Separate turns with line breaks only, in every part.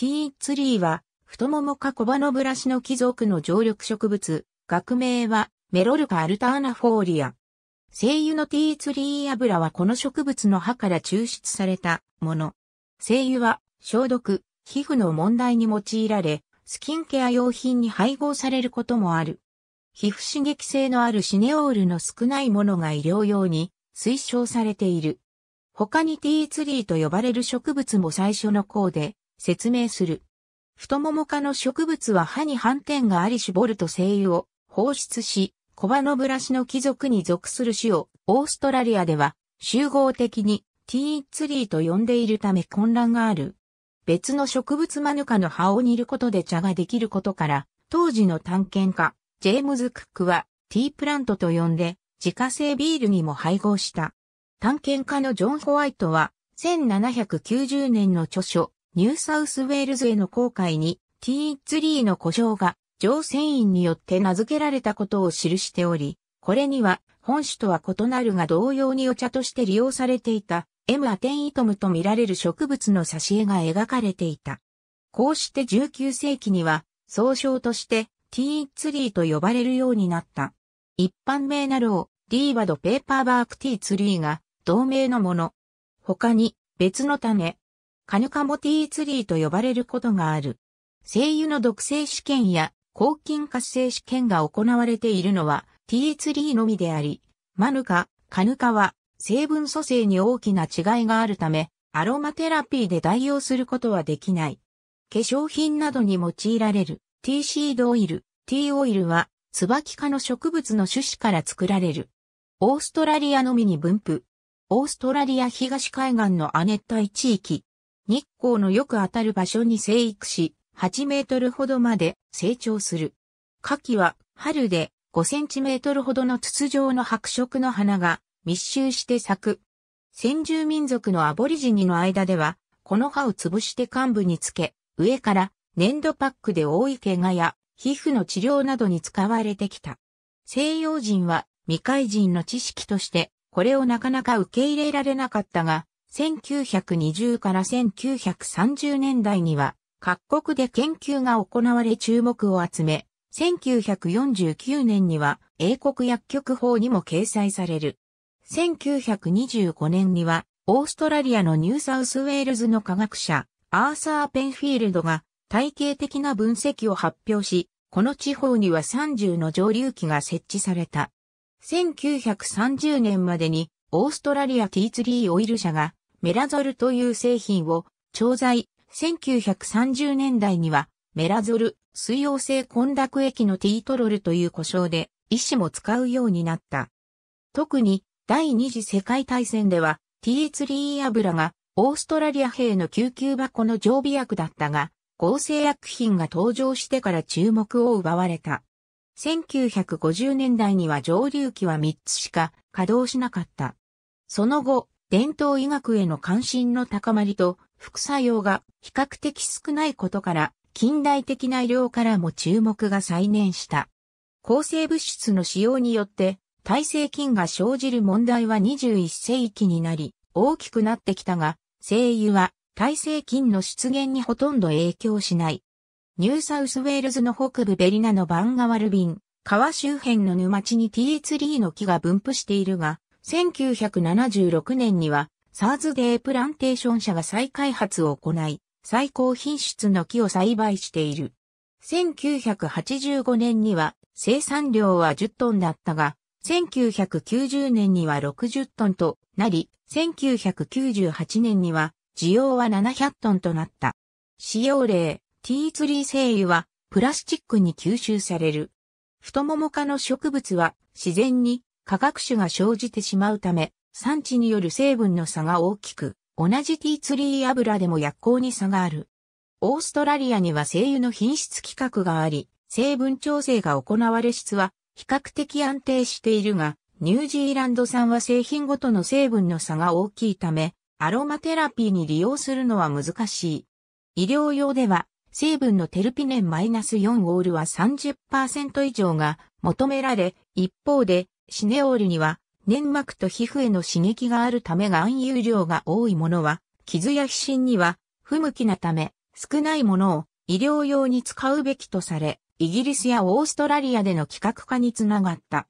ティーツリーは、太ももか小葉のブラシの貴族の常緑植物、学名は、メロルカアルターナフォーリア。精油のティーツリー油はこの植物の葉から抽出されたもの。精油は、消毒、皮膚の問題に用いられ、スキンケア用品に配合されることもある。皮膚刺激性のあるシネオールの少ないものが医療用に推奨されている。他にティーツリーと呼ばれる植物も最初の項で説明する。太もも科の植物は歯に斑点があり絞ると精油を放出し、コバノブラシの貴族に属する種をオーストラリアでは集合的にティーツリーと呼んでいるため混乱がある。別の植物マヌカの葉を煮ることで茶ができることから、当時の探検家、ジェームズ・クックはティープラントと呼んで自家製ビールにも配合した。探検家のジョン・ホワイトは1790年の著書ニューサウスウェールズへの航海に、ティーツリーの故障が、乗船員によって名付けられたことを記しており、これには、本種とは異なるが同様にお茶として利用されていた、エムアテンイトムと見られる植物の挿絵が描かれていた。こうして19世紀には、総称として、ティーツリーと呼ばれるようになった。一般名なろう、ディーバドペーパーバークティーツリーが、同名のもの。他に、別の種、カヌカモティーツリーと呼ばれることがある。精油の毒性試験や抗菌活性試験が行われているのはティーツリーのみであり、マヌカ、カヌカは成分組成に大きな違いがあるため、アロマテラピーで代用することはできない。化粧品などに用いられるティーシードオイル、ティーオイルは椿科の植物の種子から作られる。オーストラリアのみに分布。オーストラリア東海岸の亜熱帯地域、日光のよく当たる場所に生育し、8メートルほどまで成長する。夏季は春で5センチメートルほどの筒状の白色の花が密集して咲く。先住民族のアボリジニの間では、この葉を潰して幹部につけ、上から粘土パックで覆い怪我や皮膚の治療などに使われてきた。西洋人は未開人の知識として、これをなかなか受け入れられなかったが、1920から1930年代には各国で研究が行われ注目を集め、1949年には英国薬局法にも掲載される。1925年にはオーストラリアのニューサウスウェールズの科学者アーサー・ペンフィールドが体系的な分析を発表し、この地方には30の蒸留機が設置された。1930年までにオーストラリア T3 オイル社がメラゾルという製品を調剤、1930年代にはメラゾル、水溶性混濁液のティートロルという呼称で医師も使うようになった。特に第二次世界大戦では T3 油がオーストラリア兵の救急箱の常備薬だったが、合成薬品が登場してから注目を奪われた。1950年代には蒸留機は3つしか稼働しなかった。その後、伝統医学への関心の高まりと副作用が比較的少ないことから近代的な医療からも注目が再燃した。抗生物質の使用によって耐性菌が生じる問題は21世紀になり大きくなってきたが、精油は耐性菌の出現にほとんど影響しない。ニューサウスウェールズの北部ベリナのバンガワルビン、川周辺の沼地に T3 の木が分布しているが、1976年には、サーズデープランテーション社が再開発を行い、最高品質の木を栽培している。1985年には生産量は10トンだったが、1990年には60トンとなり、1998年には需要は700トンとなった。使用例、ティーツリー精油はプラスチックに吸収される。太もも科の植物は自然に化学種が生じてしまうため、産地による成分の差が大きく、同じティーツリー油でも薬効に差がある。オーストラリアには精油の品質規格があり、成分調整が行われ質は比較的安定しているが、ニュージーランド産は製品ごとの成分の差が大きいため、アロマテラピーに利用するのは難しい。医療用では、成分のテルピネン -4 オールは30%以上が求められ、一方でシネオールには、粘膜と皮膚への刺激があるため含有量が多いものは、傷や皮疹には不向きなため、少ないものを医療用に使うべきとされ、イギリスやオーストラリアでの規格化につながった。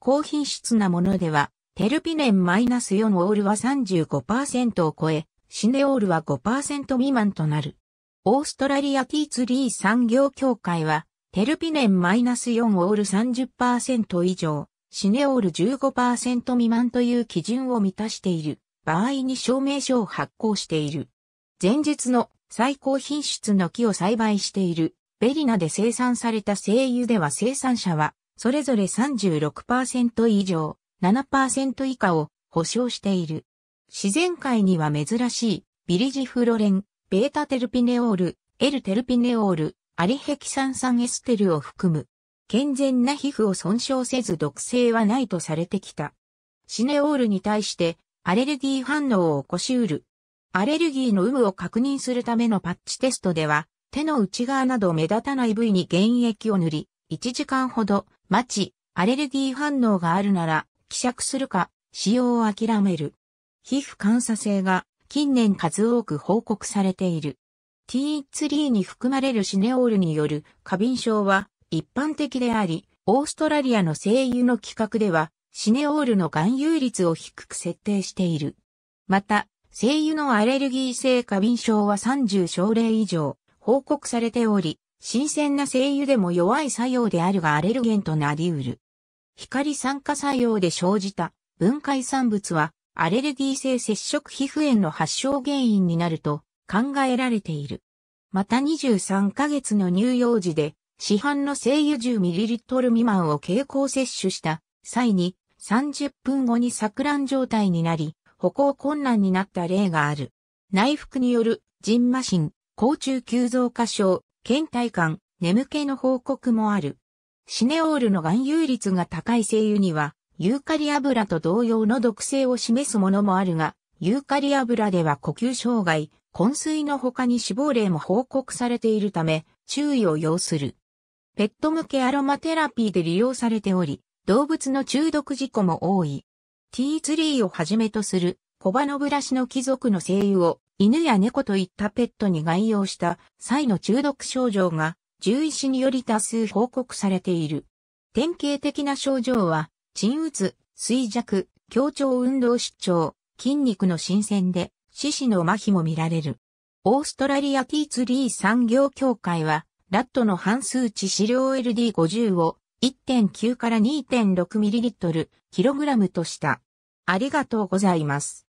高品質なものでは、テルピネンマイナス -4 オールは35%を超え、シネオールは5%未満となる。オーストラリアティーツリー産業協会は、テルピネンマイナス -4 オール30%以上、シネオール15%未満という基準を満たしている場合に証明書を発行している。前述の最高品質の木を栽培しているベリナで生産された精油では生産者はそれぞれ36%以上、7%以下を保証している。自然界には珍しいビリジフロレン、ベータテルピネオール、エルテルピネオール、アリヘキサン酸エステルを含む健全な皮膚を損傷せず毒性はないとされてきた。シネオールに対してアレルギー反応を起こしうる。アレルギーの有無を確認するためのパッチテストでは、手の内側など目立たない部位に原液を塗り、1時間ほど待ち、アレルギー反応があるなら、希釈するか、使用を諦める。皮膚感作性が近年数多く報告されている。T3 に含まれるシネオールによる過敏症は一般的であり、オーストラリアの声優の規格では、シネオールの含有率を低く設定している。また、声油のアレルギー性過敏症は30症例以上報告されており、新鮮な声油でも弱い作用であるがアレルゲンとなり得る。光酸化作用で生じた分解産物はアレルギー性接触皮膚炎の発症原因になると考えられている。また23ヶ月の乳幼児で市販の精油 10ml 未満を経口摂取した際に30分後に錯乱状態になり、歩行困難になった例がある。内服による、人麻疹、甲虫急増加症、倦怠感、眠気の報告もある。シネオールの含有率が高い精油には、ユーカリ油と同様の毒性を示すものもあるが、ユーカリ油では呼吸障害、昏睡の他に死亡例も報告されているため、注意を要する。ペット向けアロマテラピーで利用されており、動物の中毒事故も多い。ティーツリーをはじめとするコバノブラシの貴族の精油を犬や猫といったペットに外用した際の中毒症状が獣医師により多数報告されている。典型的な症状は、鎮鬱、衰弱、強調運動失調、筋肉の新鮮で、四肢の麻痺も見られる。オーストラリアティーツリー産業協会は、ラットの半数値資料 LD50 を1.9から 2.6ml、キログラムとした。ありがとうございます。